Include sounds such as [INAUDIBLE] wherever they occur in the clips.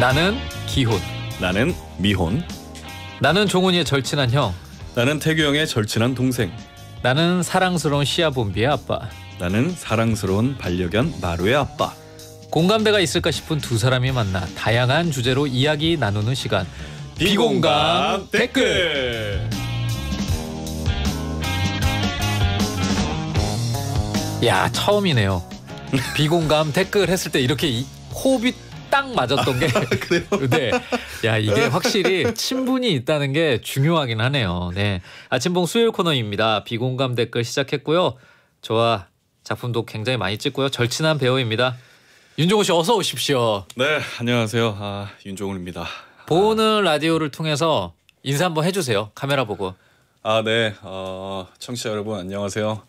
나는 기혼. 나는 미혼. 나는 종훈이의 절친한 형. 나는 태규 형의 절친한 동생. 나는 사랑스러운 시아본비의 아빠. 나는 사랑스러운 반려견 마루의 아빠. 공감대가 있을까 싶은 두 사람이 만나 다양한 주제로 이야기 나누는 시간 비공감 댓글. 야 처음이네요. [LAUGHS] 비공감 댓글 했을 때 이렇게 이, 호흡이 딱 맞았던 게 아, 네. 야 이게 확실히 친분이 있다는 게 중요하긴 하네요. 네. 아침봉 수요일 코너입니다. 비공감 댓글 시작했고요. 저와 작품도 굉장히 많이 찍고요. 절친한 배우입니다. 윤종호 씨 어서 오십시오. 네, 안녕하세요. 아, 윤종호입니다. 보는 아. 라디오를 통해서 인사 한번 해주세요. 카메라 보고. 아, 네. 어, 청취자 여러분 안녕하세요.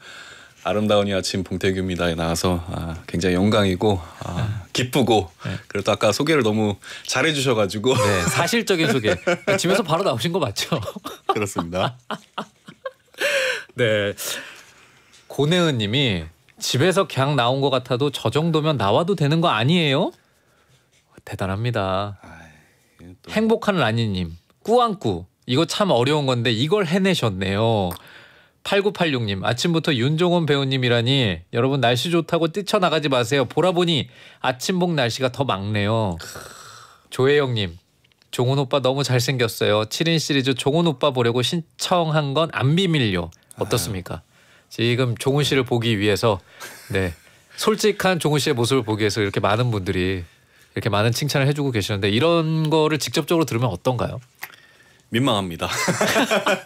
아름다운 이 아침 봉태규입니다에 나와서 아, 굉장히 영광이고 아, 기쁘고 네. 그래도 아까 소개를 너무 잘해주셔가지고 네, 사실적인 소개 집에서 바로 나오신 거 맞죠? 그렇습니다. [LAUGHS] 네 고내은님이 집에서 그냥 나온 것 같아도 저 정도면 나와도 되는 거 아니에요? 대단합니다. 행복한 라니님 꾸안꾸 이거 참 어려운 건데 이걸 해내셨네요. 8986님 아침부터 윤종원 배우님이라니 여러분 날씨 좋다고 뛰쳐나가지 마세요. 보라보니 아침복 날씨가 더 막네요. 조혜영님 종훈 오빠 너무 잘생겼어요. 7인 시리즈 종훈 오빠 보려고 신청한 건 안 비밀요. 어떻습니까? 아유. 지금 종훈 씨를 보기 위해서 네 솔직한 종훈 씨의 모습을 보기 위해서 이렇게 많은 분들이 이렇게 많은 칭찬을 해주고 계시는데 이런 거를 직접적으로 들으면 어떤가요? 민망합니다.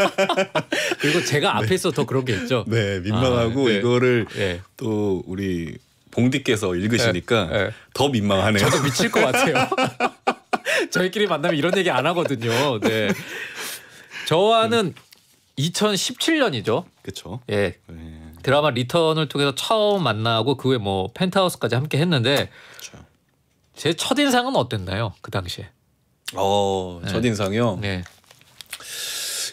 [LAUGHS] 그리고 제가 네. 앞에서 네. 더 그런 게 있죠. 네, 민망하고 아, 네. 이거를 네. 또 우리 봉디께서 읽으시니까 예, 예. 더 민망하네요. 저도 미칠 것 같아요. [LAUGHS] 저희끼리 만나면 이런 얘기 안 하거든요. 네. 저와는 2017년이죠. 음. 그렇죠. 예. 예. 드라마 리턴을 통해서 처음 만나고 그 후에 뭐 펜트하우스까지 함께 했는데 그쵸. 제첫 인상은 어땠나요 그 당시에? 어, 네. 첫 인상이요. 네.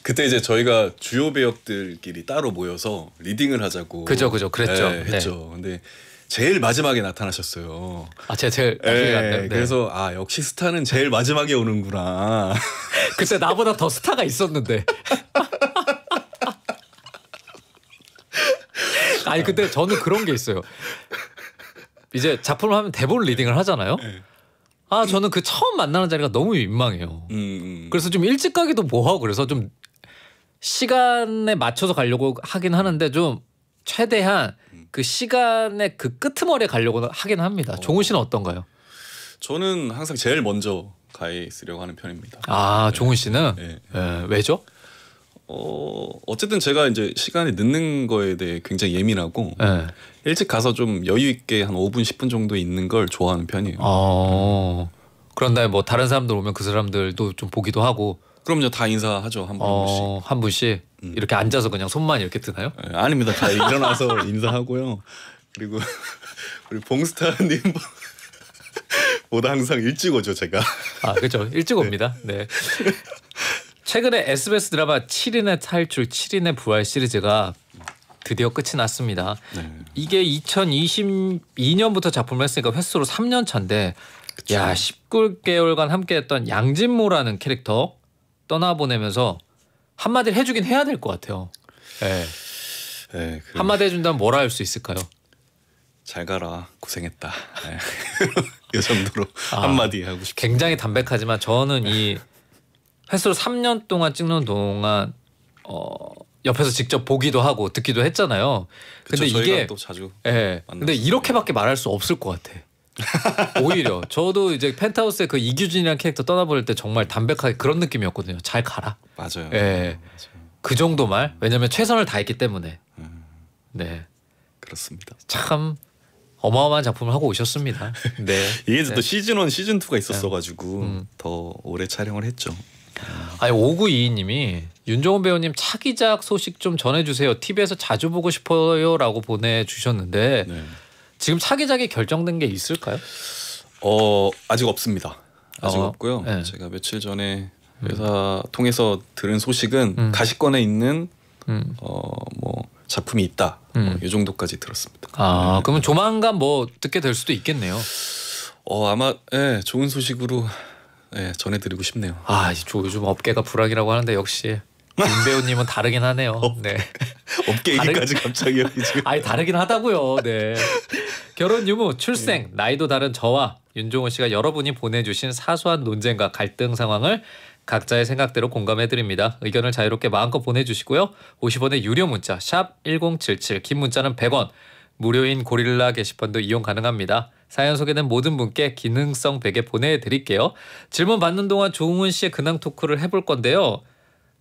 그때 이제 저희가 주요 배역들끼리 따로 모여서 리딩을 하자고. 그죠, 그죠, 그랬죠. 예, 네, 했죠. 네. 근데 제일 마지막에 나타나셨어요. 아, 제가 제일 네, 네. 그래서 아 역시 스타는 제일 마지막에 오는구나. [LAUGHS] 그때 나보다 더 스타가 있었는데. [LAUGHS] 아니 근데 저는 그런 게 있어요. 이제 작품을 하면 대본 리딩을 하잖아요. 네. 아 저는 그 처음 만나는 자리가 너무 민망해요. 음, 음. 그래서 좀 일찍 가기도 뭐하고 그래서 좀 시간에 맞춰서 가려고 하긴 하는데 좀 최대한 음. 그 시간의 그 끄트머리에 가려고 하긴 합니다. 어. 종훈 씨는 어떤가요? 저는 항상 제일 먼저 가 있으려고 하는 편입니다. 아 네. 종훈 씨는 네. 에, 예, 왜죠? 어 어쨌든 제가 이제 시간이 늦는 거에 대해 굉장히 예민하고 네. 일찍 가서 좀 여유 있게 한 5분 10분 정도 있는 걸 좋아하는 편이에요. 어. 아. 그런데 뭐 다른 사람들 오면 그 사람들도 좀 보기도 하고 그럼요 다 인사하죠 한 분씩 어, 한 분씩 음. 이렇게 앉아서 그냥 손만 이렇게 뜨나요 네, 예, 아닙니다 다 일어나서 [LAUGHS] 인사하고요 그리고 [LAUGHS] 우리 봉스타님 뭐 [LAUGHS] 보다 항상 일찍 오죠 제가 아 그렇죠 일찍 네. 옵니다 네. 최근에 SBS 드라마 7인의 탈출, 7인의 부활 시리즈가 드디어 끝이 났습니다. 네. 이게 2022년부터 작품을 했으니까 횟수로 3년 차인데 야 19개월간 함께했던 양진모라는 캐릭터 떠나보내면서 한마디 해주긴 해야 될 것 같아요. 네. 네, 그... 한마디 해준다면 뭐라 할 수 있을까요? 잘 가라 고생했다. 네. 예. 이 [LAUGHS] 정도로 아, 한마디 하고 싶. 굉장히 담백하지만 저는 이 횟수로 3년 동안 찍는 동안 어 옆에서 직접 보기도 하고 듣기도 했잖아요. 그쵸, 근데 이게 또 자주 예. 근데 이렇게밖에 말할 수 없을 것 같아. [LAUGHS] 오히려 저도 이제 펜트하우스에 그 이규진이란 캐릭터 떠나버릴 때 정말 담백하게 그런 느낌이었거든요. 잘 가라. 맞아요. 예. 맞아요. 그 정도 말. 왜냐면 최선을 다했기 때문에. 음. 네. 그렇습니다. 참 어마어마한 작품을 하고 오셨습니다. 네. [LAUGHS] 이게 네. 또 시즌 1, 시즌 2가 있었어 가지고 음. 더 오래 촬영을 했죠. 아니 5922님이 윤종훈 배우님 차기작 소식 좀 전해주세요. TV에서 자주 보고 싶어요라고 보내주셨는데 네. 지금 차기작이 결정된 게 있을까요? 어 아직 없습니다. 아직 어, 없고요. 네. 제가 며칠 전에 회사 음. 통해서 들은 소식은 음. 가시권에 있는 음. 어뭐 작품이 있다. 어, 뭐 이 음. 정도까지 들었습니다. 아 네. 그러면 조만간 뭐 듣게 될 수도 있겠네요. 어 아마 예 좋은 소식으로 네, 전해드리고 싶네요. 아 요즘 업계가 불황이라고 하는데 역시 김 배우님은 다르긴 하네요. [LAUGHS] 네. 업계 얘기까지 [LAUGHS] 갑자기 지금. 아니 다르긴 하다고요. 네. 결혼 유무, 출생, 예. 나이도 다른 저와 윤종호 씨가 여러분이 보내주신 사소한 논쟁과 갈등 상황을 각자의 생각대로 공감해드립니다. 의견을 자유롭게 마음껏 보내주시고요. 50원의 유료 문자 샵 1077, 긴 문자는 100원, 무료인 고릴라 게시판도 이용 가능합니다. 사연 소개된 모든 분께 기능성 베개 보내드릴게요. 질문 받는 동안 조웅은 씨의 근황 토크를 해볼 건데요.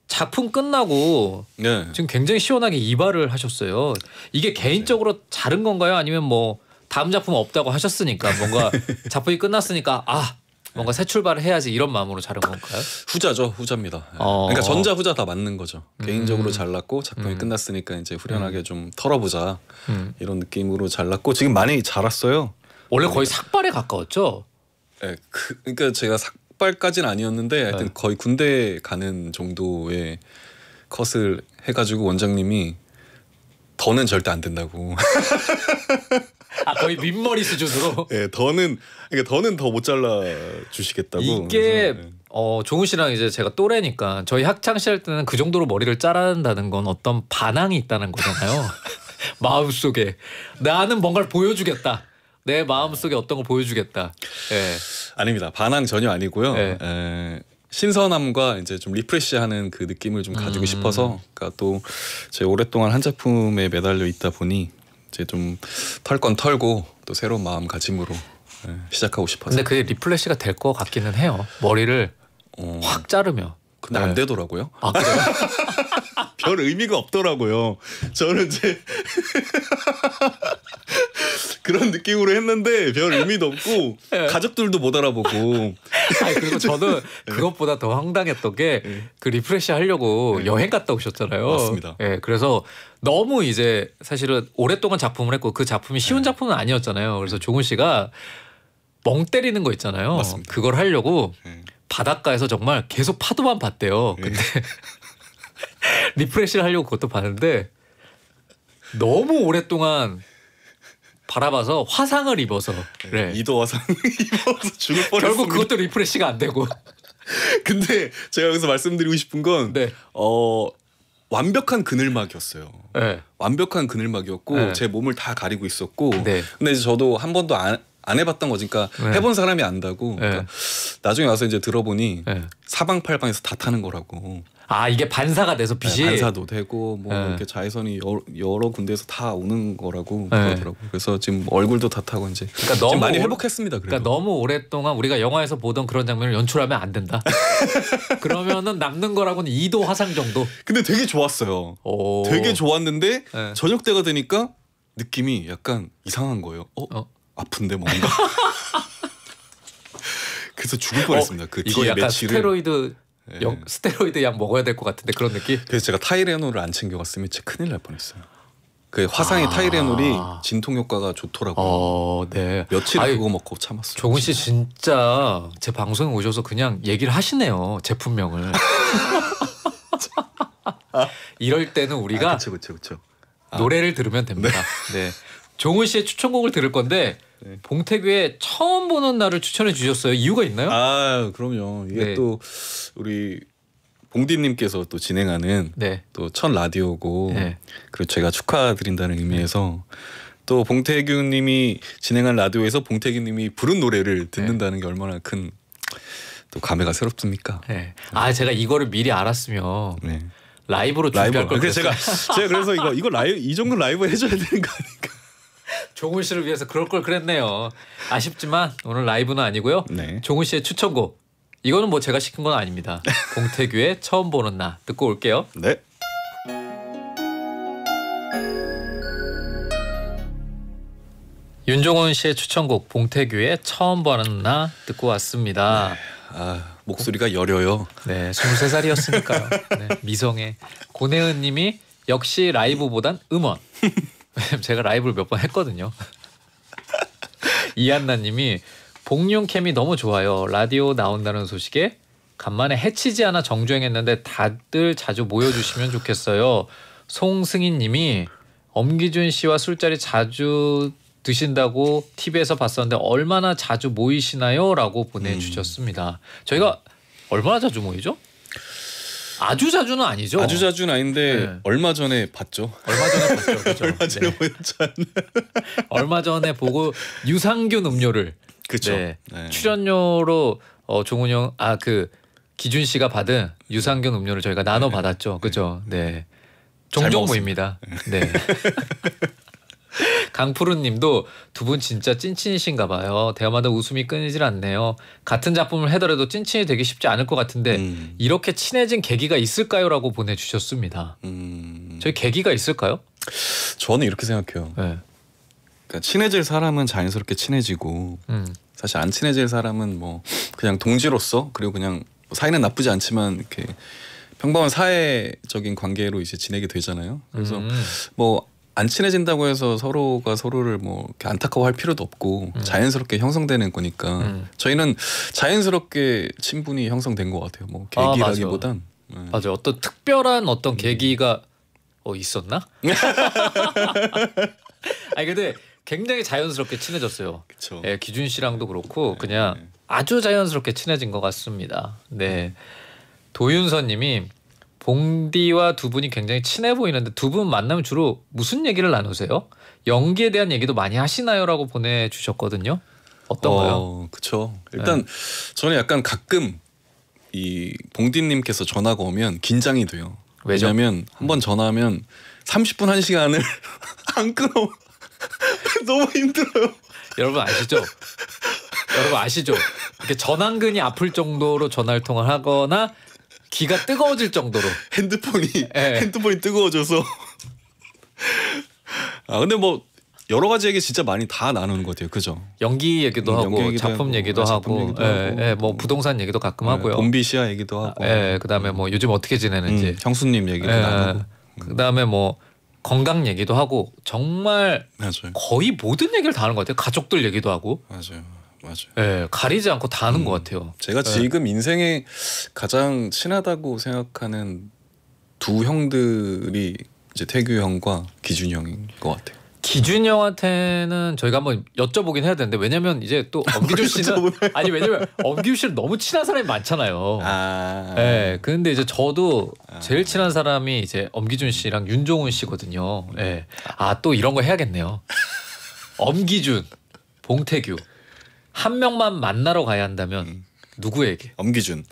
작품 끝나고 네. 지금 굉장히 시원하게 이발을 하셨어요. 이게 네. 개인적으로 네. 자른 건가요? 아니면 뭐 다음 작품 없다고 하셨으니까 뭔가 [LAUGHS] 작품이 끝났으니까 아 뭔가 새 출발을 해야지 이런 마음으로 자른 건가요? 후자죠, 후자입니다. 예. 어... 그러니까 전자 후자 다 맞는 거죠. 음... 개인적으로 잘랐고 작품이 음... 끝났으니까 이제 후련하게 음... 좀 털어보자 음. 이런 느낌으로 잘랐고 지금 많이 자랐어요. 원래 그러니까. 거의 삭발에 가까웠죠. 네, 그, 그러니까 제가 삭발까지는 아니었는데 하여튼 네. 거의 군대 가는 정도의 컷을 해가지고 원장님이 더는 절대 안 된다고. 아 거의 민머리 수준으로. [LAUGHS] 예, 네, 더는 그러니까 더는 더 못 잘라 주시겠다고. 이게 그래서, 네. 어 종우 씨랑 이제 제가 또래니까 저희 학창 시절 때는 그 정도로 머리를 자른다는 건 어떤 반항이 있다는 거잖아요. [LAUGHS] 마음 속에 나는 뭔가를 보여주겠다. 내 마음속에 어떤 걸 보여주겠다. 예. 아닙니다. 반항 전혀 아니고요. 예. 에, 예. 신선함과 이제 좀 리프레시하는 그 느낌을 좀 가지고 음. 싶어서 그러니까 또 제 오랫동안 한 작품에 매달려 있다 보니 이제 좀털건 털고 또 새로운 마음가짐으로 예, 시작하고 싶어서. 근데 그게 리프레시가 될 것 같기는 해요. 머리를 어. 확 자르면. 근데 네. 안 예. 되더라고요. 아, 그래요? [LAUGHS] [LAUGHS] 별 의미가 없더라고요. 저는 이제 [LAUGHS] 그런 느낌으로 했는데 별 의미도 없고 네. 가족들도 못 알아보고. [LAUGHS] 아니, 그리고 저는 예. 그것보다 더 황당했던 게그 예. 리프레시 하려고 여행 갔다 오셨잖아요. 맞습니다. 예, 그래서 너무 이제 사실은 오랫동안 작품을 했고 그 작품이 쉬운 작품은 아니었잖아요. 그래서 종훈 씨가 멍 때리는 거 있잖아요. 맞습니다. 그걸 하려고 바닷가에서 정말 계속 파도만 봤대요. 근데 [LAUGHS] 리프레시를 하려고 그것도 봤는데 너무 오랫동안 바라봐서 화상을 입어서 그래. 네, 네. 이도 화상 [LAUGHS] 입어서 죽을 뻔했어. 결국 그것도 리프레시가 안 되고. [LAUGHS] 근데 제가 여기서 말씀드리고 싶은 건 네. 어, 완벽한 그늘막이었어요. 네. 완벽한 그늘막이었고 네. 제 몸을 다 가리고 있었고 네. 근데 이제 저도 한 번도 안, 안 해봤던 거지 그러니까 해본 사람이 안다고 그러니까 나중에 와서 이제 들어보니 사방팔방에서 다 타는 거라고 아 이게 반사가 돼서 빛이 네, 반사도 되고 뭐 네. 이렇게 자외선이 여러, 여러, 군데에서 다 오는 거라고 네. 그러더라고. 그래서 지금 얼굴도 다 타고 이제 그러니까 너무 많이 회복했습니다. 그래도. 그러니까 너무 오랫동안 우리가 영화에서 보던 그런 장면을 연출하면 안 된다. [LAUGHS] 그러면은 남는 거라고는 2도 화상 정도. 근데 되게 좋았어요. 오. 되게 좋았는데 네. 저녁 때가 되니까 느낌이 약간 이상한 거예요. 어? 어? 아픈데 뭔가. [LAUGHS] 그래서 죽을 뻔했습니다. 그 어, 그 이거 약간 스테로이드 예. 역, 스테로이드 약 먹어야 될 것 같은데 그런 느낌? 그래서 제가 타이레놀을 안 챙겨갔으면 진짜 큰일 날 뻔했어요. 그 화상의 아~ 타이레놀이 진통 효과가 좋더라고요. 어, 네. 며칠 그거 먹고 참았어요. 조근 씨 진짜 제 방송에 오셔서 그냥 얘기를 하시네요. 제품명을. [LAUGHS] 이럴 때는 우리가 아, 그쵸, 그쵸, 그쵸. 아. 노래를 들으면 됩니다. 네. 네. 종훈 씨의 추천곡을 들을 건데 네. 봉태규의 처음 보는 날을 추천해 주셨어요. 이유가 있나요? 아 그럼요. 이게 네. 또 우리 봉디님께서 또 진행하는 네. 또첫 라디오고 네. 그리고 제가 축하드린다는 의미에서 또 봉태규님이 진행한 라디오에서 봉태규님이 부른 노래를 네. 듣는다는 게 얼마나 큰 또 감회가 새롭습니까? 네. 아 제가 이거를 미리 알았으면. 네. 라이브로 준비할 걸 그래서 제가 제가 그래서 이거 이거 라이 이 정도 라이브 해줘야 되는 거아닌 종훈 씨를 위해서 그럴 걸 그랬네요. 아쉽지만 오늘 라이브는 아니고요. 네. 종훈 씨의 추천곡. 이거는 뭐 제가 시킨 건 아닙니다. 봉태규의 [LAUGHS] 처음 보는 나 듣고 올게요. 네. 윤종훈 씨의 추천곡 봉태규의 처음 보는 나 듣고 왔습니다. 네. 아, 목소리가 여려요. 네, 23살이었으니까요. 네, 미성의 고내은 님이 역시 라이브보단 음원. [LAUGHS] [LAUGHS] 제가 라이브를 몇 번 했거든요. 이한나님이 복룡 캠이 너무 좋아요. 라디오 나온다는 소식에 간만에 해치지 않아 정주행했는데 다들 자주 모여주시면 좋겠어요. 송승희님이 엄기준 씨와 술자리 자주 드신다고 TV에서 봤었는데 얼마나 자주 모이시나요?라고 보내주셨습니다. 저희가 얼마나 자주 모이죠? 아주 자주는 아니죠. 아주 자주는 아닌데 네. 얼마 전에 봤죠. 얼마 전에 봤죠. [LAUGHS] 얼마 전에 네. [LAUGHS] 얼마 전에 보고 유산균 음료를 그렇죠. 네. 출연료로 어, 종훈 형아그 기준 씨가 받은 유산균 음료를 저희가 나눠 네. 받았죠. 그렇죠. 네. 종종 모입니다. 네. [LAUGHS] [LAUGHS] 강푸르님도 두 분 진짜 찐친이신가 봐요. 대화마다 웃음이 끊이질 않네요. 같은 작품을 해더라도 찐친이 되기 쉽지 않을 것 같은데 음. 이렇게 친해진 계기가 있을까요?라고 보내주셨습니다. 음. 저희 계기가 있을까요? 저는 이렇게 생각해요. 네. 그러니까 친해질 사람은 자연스럽게 친해지고 음. 사실 안 친해질 사람은 뭐 그냥 동지로서 그리고 그냥 뭐 사이는 나쁘지 않지만 이렇게 평범한 사회적인 관계로 이제 지내게 되잖아요. 그래서 음. 뭐안 친해진다고 해서 서로가 서로를 뭐 안타까워할 필요도 없고 음. 자연스럽게 형성되는 거니까 음. 저희는 자연스럽게 친분이 형성된 것 같아요. 뭐 아, 계기라기보단 아, 맞아. 네. 맞아 어떤 특별한 어떤 음. 계기가 어 있었나? [LAUGHS] 아니 근데 굉장히 자연스럽게 친해졌어요. 그쵸. 예, 기준 씨랑도 그렇고 네. 그냥 네. 아주 자연스럽게 친해진 것 같습니다. 네 음. 도윤서님이 봉디와 두 분이 굉장히 친해 보이는데 두 분 만나면 주로 무슨 얘기를 나누세요? 연기에 대한 얘기도 많이 하시나요라고 보내주셨거든요. 어떤가요? 어, 그쵸. 일단 네. 저는 약간 가끔 이 봉디님께서 전화가 오면 긴장이 돼요. 왜죠? 왜냐면 음. 한번 전화하면 30분 1 시간을 [LAUGHS] 안 끊어. [LAUGHS] 너무 힘들어요. 여러분 아시죠? 여러분 아시죠? 이렇게 전완근이 아플 정도로 전화를 통화하거나 귀가 뜨거워질 정도로 [LAUGHS] 핸드폰이 네. 핸드폰이 뜨거워져서 아 근데 뭐 여러 가지 얘기 진짜 많이 다 나누는 것 같아요. 그죠? 연기 얘기도 음, 하고 연기 작품 얘기도 아, 하고, 작품 예, 예, 뭐 부동산 얘기도 가끔 예, 하고요. 봄비시아 얘기도 아, 하고, 예, 그다음에 뭐 요즘 어떻게 지내는지, 음, 형수님 얘기도 예, 나누고, 그다음에 뭐 건강 얘기도 하고 정말 맞아요. 거의 모든 얘기를 다 하는 것 같아요. 가족들 얘기도 하고, 맞아요. 맞아요. 네, 가리지 않고 다는 음, 것 같아요. 제가 네. 지금 인생에 가장 친하다고 생각하는 두 형들이 이제 태규 형과 기준 형인 것 같아요. 기준 형한테는 저희가 한번 여쭤보긴 해야 되는데 왜냐면 이제 또엄기 [LAUGHS] 씨는 아니 왜냐면 엄기 씨는 너무 친한 사람이 많잖아요. 아. 네, 근데 이제 저도 아. 제일 친한 사람이 이제 엄기준 씨랑 윤종훈 씨거든요. 예. 네. 아, 아또 이런 거 해야겠네요. [LAUGHS] 엄기준, 봉태규. 한 명만 만나러 가야 한다면 음. 누구에게? 엄기준.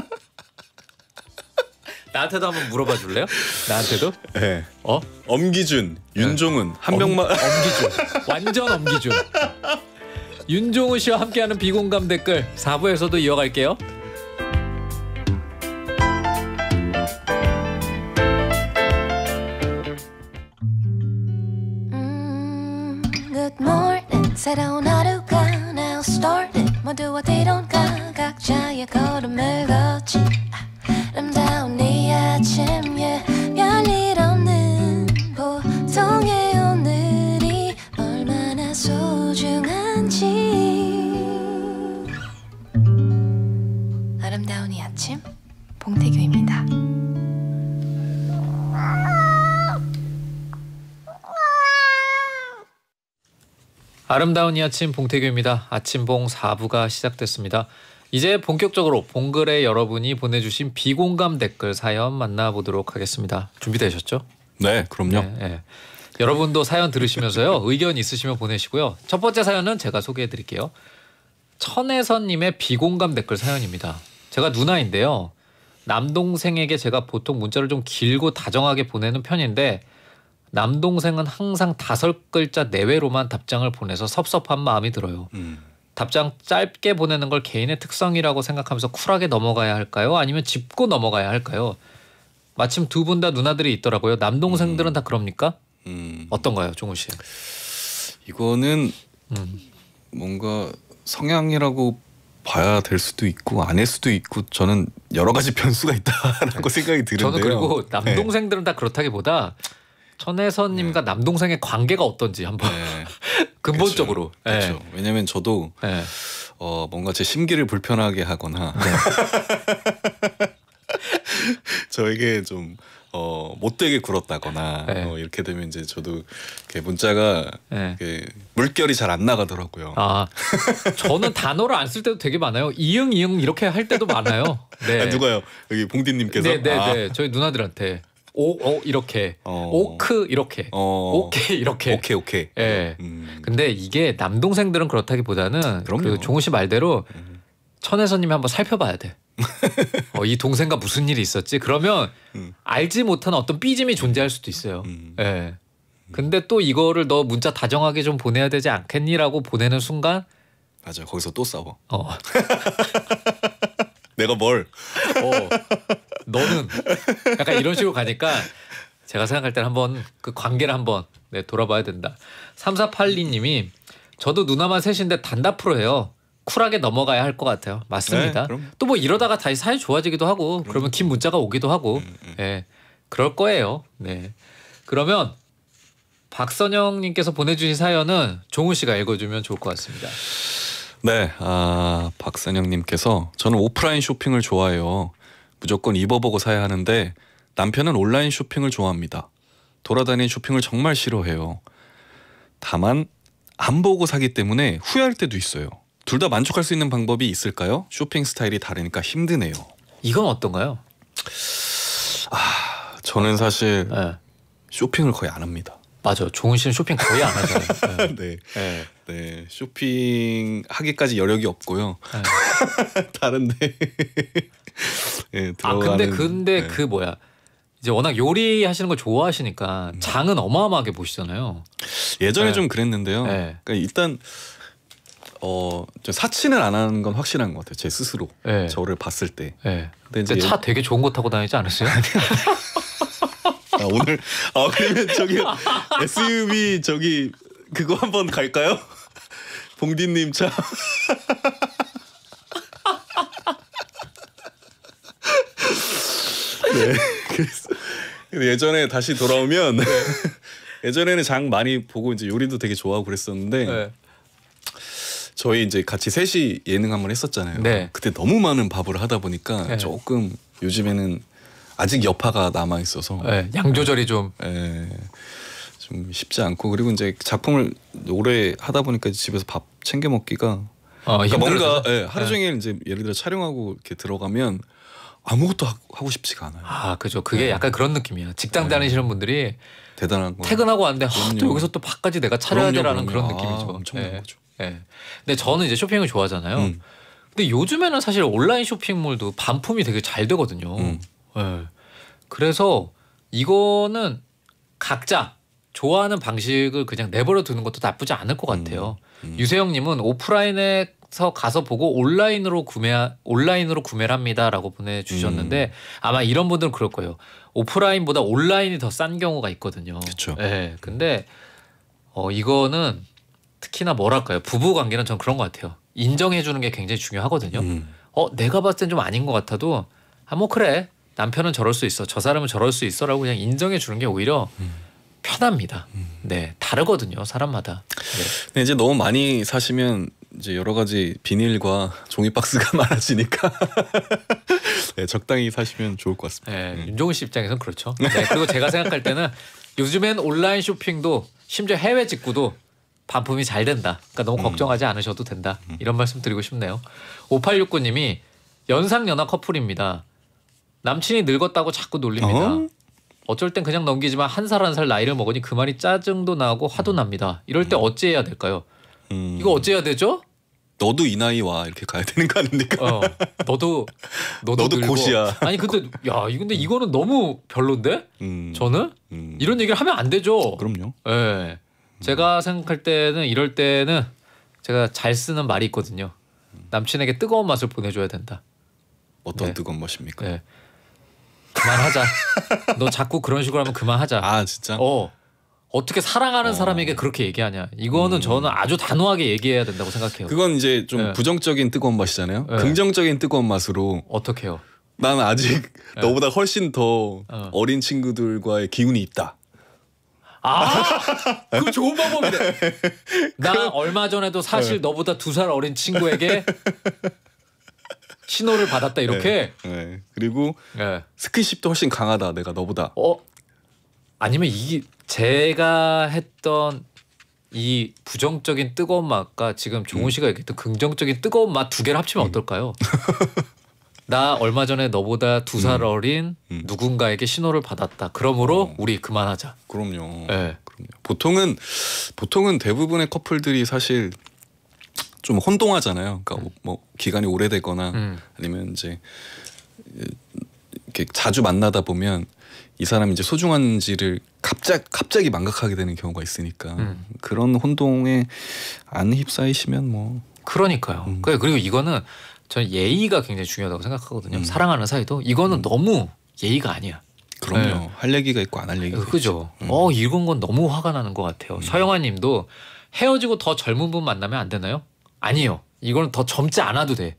[LAUGHS] 나한테도 한번 물어봐 줄래요? 나한테도? 네. 어? 엄기준, 윤종은 네. 한 엄, 명만. 엄기준. 완전 엄기준. [LAUGHS] 윤종훈 씨와 함께하는 비공감 댓글 4부에서도 이어갈게요. 새로운 하루가 now started 모두와 뒤론 가 각자의 걸음을 아름다운 이 아침 봉태규입니다. 아침봉 4부가 시작됐습니다. 이제 본격적으로 봉글에 여러분이 보내주신 비공감 댓글 사연 만나보도록 하겠습니다. 준비되셨죠? 네, 그럼요. 네, 네. 여러분도 사연 들으시면서요. [LAUGHS] 의견 있으시면 보내시고요. 첫 번째 사연은 제가 소개해드릴게요. 천혜선님의 비공감 댓글 사연입니다. 제가 누나인데요. 남동생에게 제가 보통 문자를 좀 길고 다정하게 보내는 편인데 남동생은 항상 다섯 글자 내외로만 답장을 보내서 섭섭한 마음이 들어요. 음. 답장 짧게 보내는 걸 개인의 특성이라고 생각하면서 쿨하게 넘어가야 할까요? 아니면 짚고 넘어가야 할까요? 마침 두 분 다 누나들이 있더라고요. 남동생들은 음. 다 그럽니까? 음. 어떤가요, 종우 씨? 이거는 음. 뭔가 성향이라고 봐야 될 수도 있고 아닐 수도 있고 저는 여러 가지 변수가 있다라고 네. 생각이 드는데요. 저는 그리고 네. 남동생들은 네. 다 그렇다기보다 천혜선님과 네. 남동생의 관계가 어떤지 한번 네. [LAUGHS] 근본적으로. 그렇죠. 네. 왜냐면 저도 네. 어, 뭔가 제 심기를 불편하게 하거나 네. [LAUGHS] 저에게 좀 어, 못되게 굴었다거나 네. 어, 이렇게 되면 이제 저도 이렇게 문자가 이렇게 물결이 잘 안 나가더라고요. 아, 저는 단어를 안 쓸 때도 되게 많아요. 이응 이응 이렇게 할 때도 많아요. [LAUGHS] 아, 네. 아, 누가요? 여기 봉디님께서. 네네네. 아. 저희 누나들한테. 오, 오 어, 이렇게 어. 오크 이렇게 어. 오케이 이렇게 오케이 오케이 예 음. 근데 이게 남동생들은 그렇다기보다는 그 그럼요. 그 종우 씨 말대로 음. 천혜선님이 한번 살펴봐야 돼. [LAUGHS] 어, 이 동생과 무슨 일이 있었지? 그러면 음. 알지 못한 어떤 삐짐이 존재할 수도 있어요. 음. 예. 근데 또 이거를 너 문자 다정하게 좀 보내야 되지 않겠니라고 보내는 순간 맞아 거기서 또 싸워. 어. [LAUGHS] 내가 뭘? 어, 너는 약간 이런 식으로 가니까 제가 생각할 때는 한번 그 관계를 한번 네, 돌아봐야 된다. 3482님이 저도 누나만 셋인데 단답으로 해요. 쿨하게 넘어가야 할 것 같아요. 맞습니다. 네, 또뭐 이러다가 다시 사이 좋아지기도 하고 그러면 긴 문자가 오기도 하고 음, 음. 예, 그럴 거예요. 네. 그러면 박선영님께서 보내주신 사연은 종우 씨가 읽어주면 좋을 것 같습니다. 네, 아, 박선영님께서 저는 오프라인 쇼핑을 좋아해요. 무조건 입어보고 사야 하는데 남편은 온라인 쇼핑을 좋아합니다. 돌아다니는 쇼핑을 정말 싫어해요. 다만 안 보고 사기 때문에 후회할 때도 있어요. 둘 다 만족할 수 있는 방법이 있을까요? 쇼핑 스타일이 다르니까 힘드네요. 이건 어떤가요? 아, 저는 사실 네. 쇼핑을 거의 안 합니다. 맞아, 종훈 씨는 쇼핑 거의 안 하잖아요. [LAUGHS] 네. 네. 네. 네 쇼핑 하기까지 여력이 없고요. 네. [LAUGHS] 다른데. 네, 아 근데 근데 네. 그 뭐야 이제 워낙 요리하시는 걸 좋아하시니까 음. 장은 어마어마하게 보시잖아요. 예전에 네. 좀 그랬는데요. 네. 그러니까 일단 어, 좀 사치는 안 하는 건 확실한 것 같아요. 제 스스로 네. 저를 봤을 때. 네. 근데, 이제 근데 차 예... 되게 좋은 거 타고 다니지 않으세요? [LAUGHS] 아, 오늘 아 그러면 저기 SUV [LAUGHS] 저기 그거 한번 갈까요? [LAUGHS] 봉디님 차. [LAUGHS] 네. 그래서 예전에 다시 돌아오면 네. [LAUGHS] 예전에는 장 많이 보고 이제 요리도 되게 좋아하고 그랬었는데 네. 저희 이제 같이 셋이 예능 한 번 했었잖아요. 네. 그때 너무 많은 밥을 하다 보니까 네. 조금 요즘에는 아직 여파가 남아 있어서 네, 양 조절이 좀. 네. 좀 쉽지 않고 그리고 이제 작품을 오래 하다 보니까 집에서 밥 챙겨 먹기가 아, 그러니까 뭔가 예, 하루 예. 종일 이제 예를 들어 촬영하고 이렇게 들어가면 아무것도 하고 싶지가 않아요. 아, 그죠. 그게 네. 약간 그런 느낌이야. 직장 예. 다니시는 분들이 대단한 거. 퇴근하고 왔는데 여기서 또 밖까지 내가 차려야 되라는 그런 느낌이죠. 아, 엄청난 네. 거죠. 네. 근데 저는 이제 쇼핑을 좋아하잖아요. 음. 근데 요즘에는 사실 온라인 쇼핑몰도 반품이 되게 잘 되거든요. 음. 네. 그래서 이거는 각자 좋아하는 방식을 그냥 내버려 두는 것도 나쁘지 않을 것 같아요. 음, 음. 유세영님은 오프라인에 서 가서 보고 온라인으로 구매 온라인으로 구매를 합니다라고 보내주셨는데 음. 아마 이런 분들은 그럴 거예요. 오프라인보다 온라인이 더 싼 경우가 있거든요. 그렇죠. 예. 근데 어 이거는 특히나 뭐랄까요 부부 관계는 전 그런 것 같아요. 인정해 주는 게 굉장히 중요하거든요. 음. 어 내가 봤을 땐 좀 아닌 것 같아도 아뭐 그래 남편은 저럴 수 있어 저 사람은 저럴 수 있어라고 그냥 인정해 주는 게 오히려 음. 편합니다. 음. 네, 다르거든요, 사람마다. 네. 근 네, 이제 너무 많이 사시면 이제 여러 가지 비닐과 종이 박스가 [LAUGHS] 많아지니까 [LAUGHS] 네, 적당히 사시면 좋을 것 같습니다. 네, 음. 윤종훈 씨 입장에선 그렇죠. [LAUGHS] 네, 그리고 제가 생각할 때는 요즘엔 온라인 쇼핑도 심지어 해외 직구도 반품이 잘 된다. 그러니까 너무 음. 걱정하지 음. 않으셔도 된다. 음. 이런 말씀 드리고 싶네요. 5869님이 연상연하 커플입니다. 남친이 늙었다고 자꾸 놀립니다. 어? 어쩔 땐 그냥 넘기지만 한살 한살 한 살 나이를 먹으니 그말이 짜증도 나고 화도 음. 납니다. 이럴 때 음. 어찌해야 될까요? 음. 이거 어찌해야 되죠? 너도 이 나이와 이렇게 가야 되는 거 아닙니까? 어, 너도 너도, 너도 고시야. 아니 근데 야, 근데 음. 이거는 너무 별론데? 음. 저는 음. 이런 얘기를 하면 안 되죠. 그럼요. 예. 네. 제가 생각할 때는 이럴 때는 제가 잘 쓰는 말이 있거든요. 남친에게 뜨거운 맛을 보내줘야 된다. 어떤 네. 뜨거운 맛입니까? 네. 그만하자. 너 자꾸 그런 식으로 하면 그만하자. 아 진짜. 어. 어떻게 사랑하는 어. 사람에게 그렇게 얘기하냐 이거는 음. 저는 아주 단호하게 얘기해야 된다고 생각해요. 그건 이제 좀 네. 부정적인 뜨거운 맛이잖아요. 네. 긍정적인 뜨거운 맛으로 어떻게요? 난 아직 네. 너보다 훨씬 더 어. 린 친구들과의 기운이 있다. 아, 그 좋은 방법인데나 [LAUGHS] 얼마 전에도 사실 너보다 두 살 어린 친구에게 신호를 받았다 네. 이렇게. 네. 네. 그리고 네. 스킨십도 훨씬 강하다. 내가 너보다. 어? 아니면 이 제가 했던 이 부정적인 뜨거운 맛과 지금 종훈 음. 씨가 얘기했던 긍정적인 뜨거운 맛 두 개를 합치면 음. 어떨까요? 나 얼마 전에 너보다 두살 음. 어린 음. 누군가에게 신호를 받았다. 그러므로 어. 우리 그만하자. 그럼요. 네. 그럼요. 보통은 보통은 대부분의 커플들이 사실 좀 혼동하잖아요. 그러니까 음. 뭐 기간이 오래되거나 음. 아니면 이제 이렇게 자주 만나다 보면 이 사람이 이제 소중한지를 갑작 갑자기 망각하게 되는 경우가 있으니까 음. 그런 혼동에 안 휩싸이시면 뭐 그러니까요. 음. 그 그리고 이거는 저는 예의가 굉장히 중요하다고 생각하거든요. 음. 사랑하는 사이도 이거는 음. 너무 예의가 아니야. 그럼요. 네. 할 얘기가 있고 안 할 얘기가 어, 그죠. 있죠. 음. 어 이건 건 너무 화가 나는 것 같아요. 서영아님도 헤어지고 더 젊은 분 만나면 안 되나요? 아니에요. 이거는 더 젊지 않아도 돼.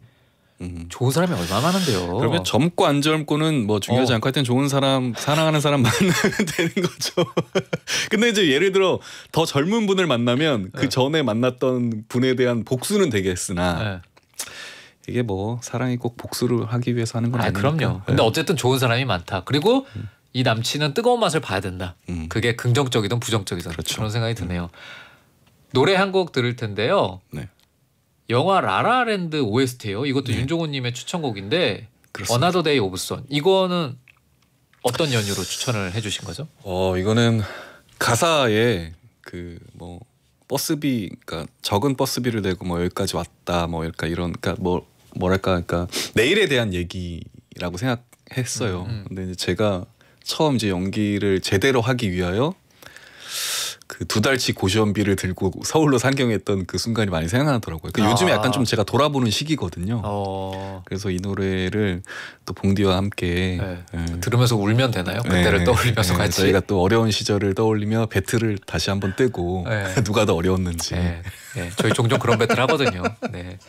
음. 좋은 사람이 얼마나 많은데요. 그러면 젊고 안 젊고는 뭐 중요하지 어. 않고 하여튼 좋은 사람 사랑하는 사람 만나면 [LAUGHS] 되는 거죠. [LAUGHS] 근데 이제 예를 들어 더 젊은 분을 만나면 그 네. 그 전에 만났던 분에 대한 복수는 되겠으나 네. 이게 뭐 사랑이 꼭 복수를 하기 위해서 하는 건 아니, 에니 그럼요. 근데 네. 어쨌든 좋은 사람이 많다. 그리고 음. 이 남친은 뜨거운 맛을 봐야 된다. 음. 그게 긍정적이든 부정적이든 그렇죠. 그런 생각이 음. 드네요. 노래 한 곡 들을 텐데요. 네. 영화 라라랜드 OST예요. 이것도 네. 윤종호님의 추천곡인데 그렇습니다. 어나더 데이 오브 선 이거는 어떤 연유로 추천을 해주신 거죠? 어 이거는 가사에 그 뭐 버스비 그러니까 적은 버스비를 내고 뭐 여기까지 왔다 뭐그러니 이런 그러니까 뭐 뭐랄까 그러니까 내일에 대한 얘기라고 생각했어요. 음, 음. 근데 제가 처음 이제 연기를 제대로 하기 위하여 그두 달치 고시원비를 들고 서울로 상경했던 그 순간이 많이 생각나더라고요. 그 아. 요즘에 약간 좀 제가 돌아보는 시기거든요. 어. 그래서 이 노래를 또 봉디와 함께 네. 네. 들으면서 울면 되나요? 네. 그때를 네. 떠올리면서 같이 저희가 또 어려운 시절을 떠올리며 배틀을 다시 한번 뜨고 네. [LAUGHS] 누가 더 어려웠는지. 네. 저희 종종 그런 배틀 하거든요. 네.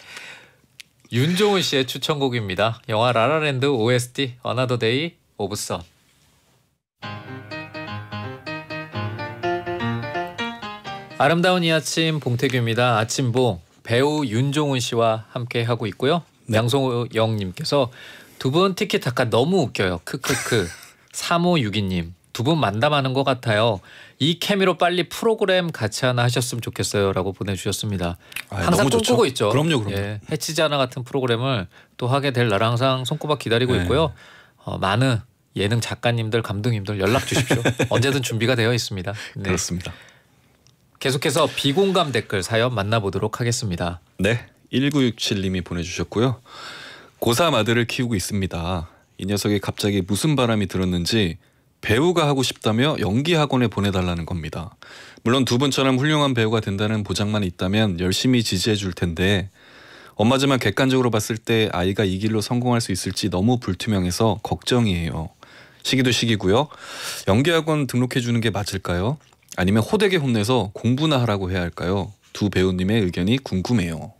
윤종훈 씨의 추천곡입니다. 영화 라라랜드 OST 어나더 데이 오브 선. 아름다운 이 아침 봉태규입니다. 아침봉 배우 윤종훈 씨와 함께 하고 있고요. 네. 양성영님께서 두 분 티키타카 너무 웃겨요. 크크크. 3562님 [LAUGHS] 두 분 만담하는 것 같아요. 이 케미로 빨리 프로그램 같이 하나 하셨으면 좋겠어요라고 보내주셨습니다. 항상 꿈꾸고 좋죠. 있죠. 그럼요, 그럼요. 예, 해치지 않아 같은 프로그램을 또 하게 될 나라 항상 손꼽아 기다리고 네. 있고요. 어, 많은 예능 작가님들, 감독님들 연락 주십시오. [LAUGHS] 언제든 준비가 되어 있습니다. 네. 그렇습니다. 계속해서 비공감 댓글 사연 만나보도록 하겠습니다. 네, 1967님이 보내주셨고요. 고3 아들을 키우고 있습니다. 이 녀석이 갑자기 무슨 바람이 들었는지 배우가 하고 싶다며 연기 학원에 보내달라는 겁니다. 물론 두 분처럼 훌륭한 배우가 된다는 보장만 있다면 열심히 지지해 줄 텐데 엄마지만 객관적으로 봤을 때 아이가 이 길로 성공할 수 있을지 너무 불투명해서 걱정이에요. 시기도 시기고요. 연기 학원 등록해 주는 게 맞을까요? 아니면 호되게 혼내서 공부나 하라고 해야 할까요? 두 배우님의 의견이 궁금해요.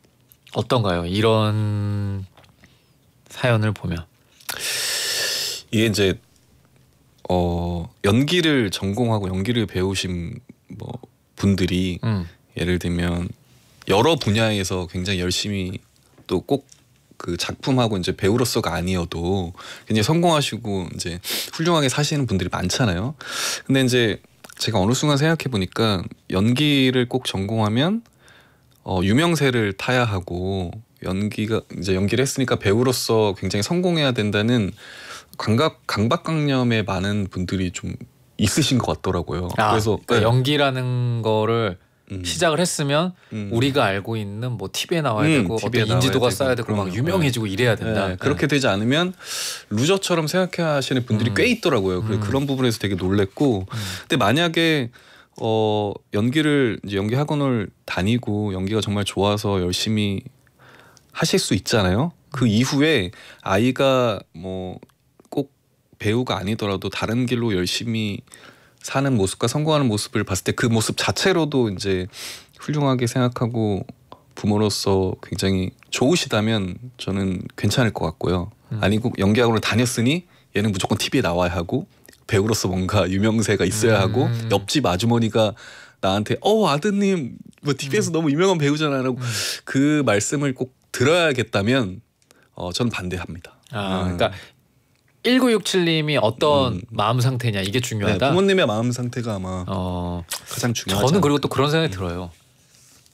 어떤가요? 이런 사연을 보면 이게 이제 어 연기를 전공하고 연기를 배우신 뭐 분들이 음. 예를 들면 여러 분야에서 굉장히 열심히 또 꼭 그 작품하고 이제 배우로서가 아니어도 굉장히 성공하시고 이제 훌륭하게 사시는 분들이 많잖아요. 근데 이제 제가 어느 순간 생각해 보니까 연기를 꼭 전공하면 어, 유명세를 타야 하고 연기가 이제 연기를 했으니까 배우로서 굉장히 성공해야 된다는 강박 강박관념에 많은 분들이 좀 있으신 것 같더라고요. 아, 그래서 그러니까 네. 연기라는 거를 음. 시작을 했으면 음. 우리가 알고 있는 뭐 TV에 나와야 음, 되고 TV에 어떤 인지도가 쌓여야 되고, 되고 막 그러니까. 유명해지고 이래야 네, 된다. 네. 그렇게 되지 않으면 루저처럼 생각하시는 분들이 음. 꽤 있더라고요. 그 그런 부분에서 되게 놀랬고 근데 만약에 어 연기를 이제 연기 학원을 다니고 연기가 정말 좋아서 열심히 하실 수 있잖아요. 그 이후에 아이가 뭐 꼭 배우가 아니더라도 다른 길로 열심히 사는 모습과 성공하는 모습을 봤을 때 그 모습 자체로도 이제 훌륭하게 생각하고 부모로서 굉장히 좋으시다면 저는 괜찮을 것 같고요. 음. 아니고 연기학원을 다녔으니 얘는 무조건 TV에 나와야 하고 배우로서 뭔가 유명세가 있어야 음. 하고 옆집 아주머니가 나한테 어 아드님 뭐 TV에서 음. 너무 유명한 배우잖아라고 음. 그 말씀을 꼭 들어야겠다면 어 저는 반대합니다. 아, 음. 그러니까 1967님이 어떤 음. 마음 상태냐 이게 중요하다. 네, 부모님의 마음 상태가 아마 어, 가장 중요하죠. 저는 그리고 또 그런 생각이 음. 들어요.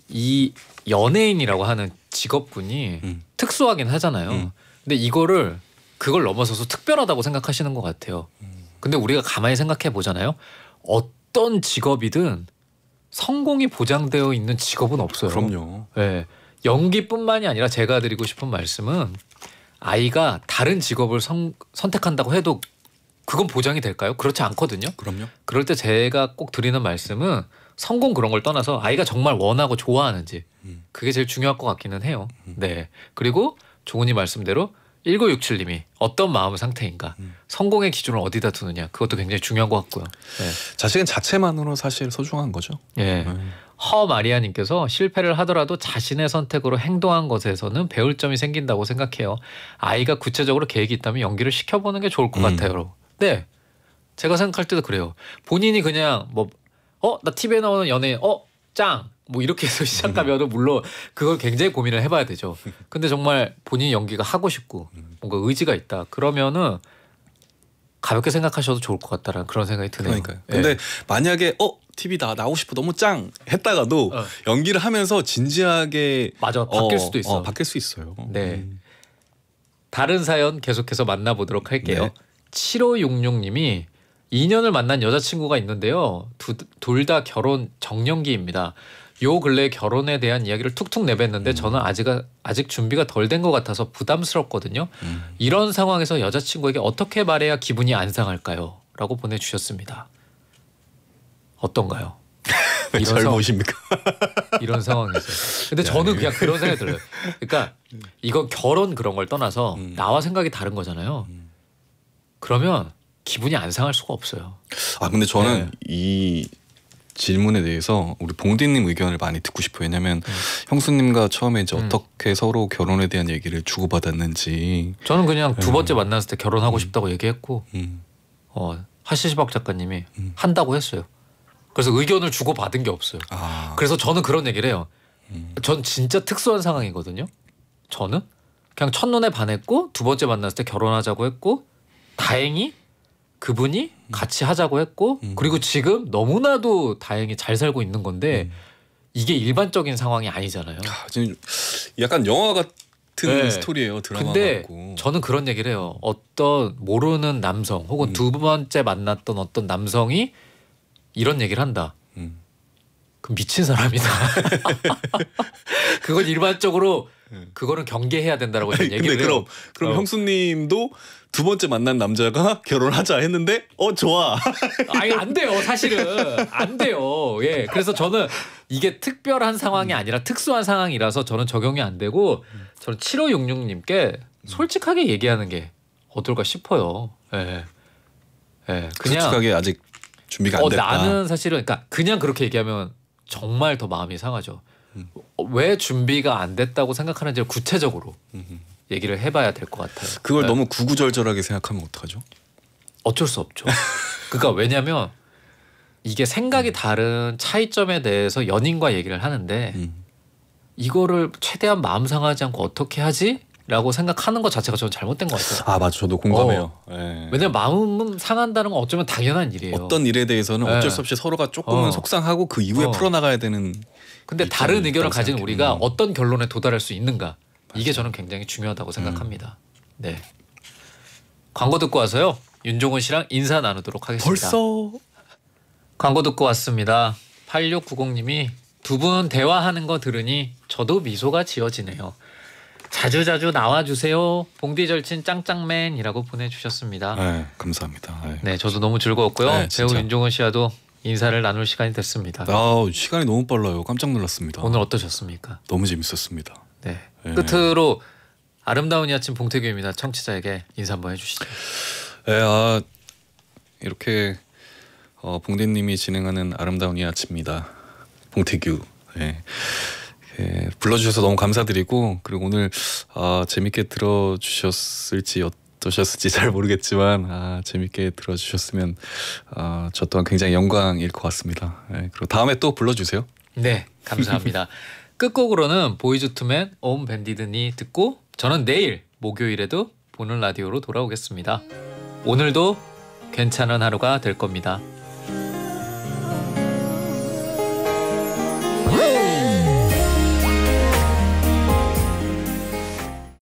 이 연예인이라고 하는 직업군이 음. 특수하긴 하잖아요. 음. 근데 이거를 그걸 넘어서서 특별하다고 생각하시는 것 같아요. 근데 우리가 가만히 생각해 보잖아요. 어떤 직업이든 성공이 보장되어 있는 직업은 없어요. 그럼요. 예. 네. 연기뿐만이 아니라 제가 드리고 싶은 말씀은 아이가 다른 직업을 선, 선택한다고 해도 그건 보장이 될까요? 그렇지 않거든요. 그럼요. 그럴 때 제가 꼭 드리는 말씀은 성공 그런 걸 떠나서 아이가 정말 원하고 좋아하는지 음. 그게 제일 중요할 것 같기는 해요. 음. 네. 그리고 조은이 말씀대로 1967님이 어떤 마음 상태인가 음. 성공의 기준을 어디다 두느냐 그것도 굉장히 중요한 것 같고요 네. 자식은 자체만으로 사실 소중한 거죠 예. 음. 허 마리아님께서 실패를 하더라도 자신의 선택으로 행동한 것에서는 배울 점이 생긴다고 생각해요. 아이가 구체적으로 계획이 있다면 연기를 시켜보는 게 좋을 것 음. 같아요. 네, 제가 생각할 때도 그래요. 본인이 그냥 뭐어나 TV에 나오는 연예 어짱 뭐 이렇게 해서 [LAUGHS] 시작하면 물론 그걸 굉장히 고민을 해봐야 되죠. 근데 정말 본인 연기가 하고 싶고 뭔가 의지가 있다 그러면은 가볍게 생각하셔도 좋을 것 같다라는 그런 생각이 드네요. 그러니까요. 네. 근데 네. 만약에 어 TV다 나오고 싶어 너무 짱 했다가도 어. 연기를 하면서 진지하게 맞아 바뀔 어, 수도 있어 어, 바뀔 수 있어요. 네 음. 다른 사연 계속해서 만나보도록 할게요. 네. 7566님이 2년을 만난 여자친구가 있는데요. 둘 다 결혼 정년기입니다. 요 근래 결혼에 대한 이야기를 툭툭 내뱉는데 음. 저는 아직 아직 준비가 덜 된 것 같아서 부담스럽거든요. 음. 이런 상황에서 여자친구에게 어떻게 말해야 기분이 안 상할까요?라고 보내주셨습니다. 어떤가요? 젊으십니까? [LAUGHS] 이런 [LAUGHS] 상황에서. 근데 저는 그냥 그런 생각이 들어요. 그러니까 [LAUGHS] 음. 이거 결혼 그런 걸 떠나서 음. 나와 생각이 다른 거잖아요. 음. 그러면 기분이 안 상할 수가 없어요. 아 근데 저는 네. 이 질문에 대해서 우리 봉디님 의견을 많이 듣고 싶어요. 왜냐면 음. 형수님과 처음에 이제 음. 어떻게 서로 결혼에 대한 얘기를 주고받았는지. 저는 그냥 두 번째 만났을 때 결혼하고 싶다고 얘기했고, 어, 하시시박 작가님이 한다고 했어요. 그래서 의견을 주고 받은 게 없어요. 아. 그래서 저는 그런 얘기를 해요. 음. 전 진짜 특수한 상황이거든요. 저는 그냥 첫눈에 반했고 두 번째 만났을 때 결혼하자고 했고 다행히 그분이 음. 같이 하자고 했고 음. 그리고 지금 너무나도 다행히 잘 살고 있는 건데 음. 이게 일반적인 상황이 아니잖아요. 아, 약간 영화 같은 네. 스토리예요. 드라마 근데 같고. 저는 그런 얘기를 해요. 어떤 모르는 남성 혹은 두 번째 만났던 어떤 남성이 이런 얘기를 한다. 그 미친 사람이다. [LAUGHS] 그건 일반적으로 예. 그거는 경계해야 된다라고 얘기를 근데 그럼 그럼 어. 형수님도 두 번째 만난 남자가 결혼하자 했는데 어 좋아. [LAUGHS] 아니 안 돼요 사실은 안 돼요. 예 그래서 저는 이게 특별한 상황이 음. 아니라 특수한 상황이라서 저는 적용이 안 되고 저는 7566님께 음. 솔직하게 얘기하는 게 어떨까 싶어요. 예. 예 그냥 솔직하게 아직 준비가 안 어, 됐다. 나는 사실은 그러니까 그냥 그렇게 얘기하면 정말 더 마음이 상하죠. 음. 어, 왜 준비가 안 됐다고 생각하는지를 구체적으로 음흠. 음. 얘기를 해봐야 될 것 같아요. 그걸 그러니까 너무 구구절절하게 생각하면 어떡하죠? 어쩔 수 없죠. 그러니까 왜냐하면 이게 생각이 음. 다른 차이점에 대해서 연인과 얘기를 하는데 음. 이거를 최대한 마음 상하지 않고 어떻게 하지? 라고 생각하는 것 자체가 저는 잘못된 것 같아요. 아 맞아, 저도 공감해요. 어. 네. 왜냐면 마음 상한다는 건 어쩌면 당연한 일이에요. 어떤 일에 대해서는 예. 어쩔 수 없이 서로가 조금은 어. 속상하고 그 이후에 어. 풀어나가야 되는. 근데 다른 의견을 가진 우리가 음. 어떤 결론에 도달할 수 있는가 맞아. 이게 저는 굉장히 중요하다고 음. 생각합니다. 음. 네. 광고 듣고 와서요 윤종훈 씨랑 인사 나누도록 하겠습니다. 벌써 광고 듣고 왔습니다. 8690님이 두 분 대화하는 거 들으니 저도 미소가 지어지네요. 자주자주 나와주세요. 봉디 절친 짱짱맨이라고 보내주셨습니다. 네, 감사합니다. 아 네, 저도 너무 즐거웠고요. 네, 배우 윤종원 씨와도 인사를 나눌 시간이 됐습니다. 아, 시간이 너무 빨라요. 깜짝 놀랐습니다. 오늘 어떠셨습니까? 너무 재밌었습니다. 네, 네. 끝으로 아름다운 아침 봉태규입니다. 청취자에게 인사 한번 해주시죠. 네, 아, 이렇게 어, 봉대님이 진행하는 아름다운 이 아침입니다. 봉태규. 네. 예, 불러주셔서 너무 감사드리고 그리고 오늘 아, 재밌게 들어주셨을지 어떠셨을지 [LAUGHS] 잘 모르겠지만 아, 재밌게 들어주셨으면 아, 저 또한 굉장히 영광일 것 같습니다. 예, 그리고 다음에 또 불러주세요. 네, 감사합니다. [LAUGHS] 끝곡으로는 보이즈 투맨 옴 밴디드니 듣고 저는 내일 목요일에도 보는 라디오로 돌아오겠습니다. 오늘도 괜찮은 하루가 될 겁니다.